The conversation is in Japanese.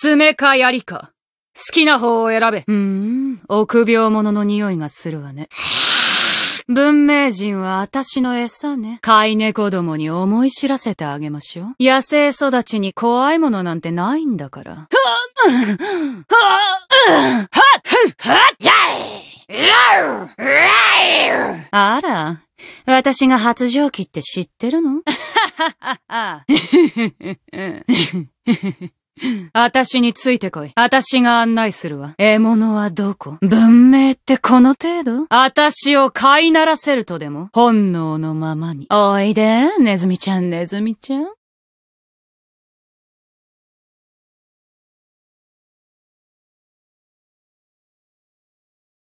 爪か槍か。好きな方を選べ。うーん、臆病者の匂いがするわね。文明人は私の餌ね。飼い猫どもに思い知らせてあげましょう。野生育ちに怖いものなんてないんだから。あら、私が発情期って知ってるの 私についてこい。私が案内するわ。獲物はどこ文明ってこの程度私を飼いならせるとでも本能のままに。おいで、ネズミちゃん、ネズミちゃん。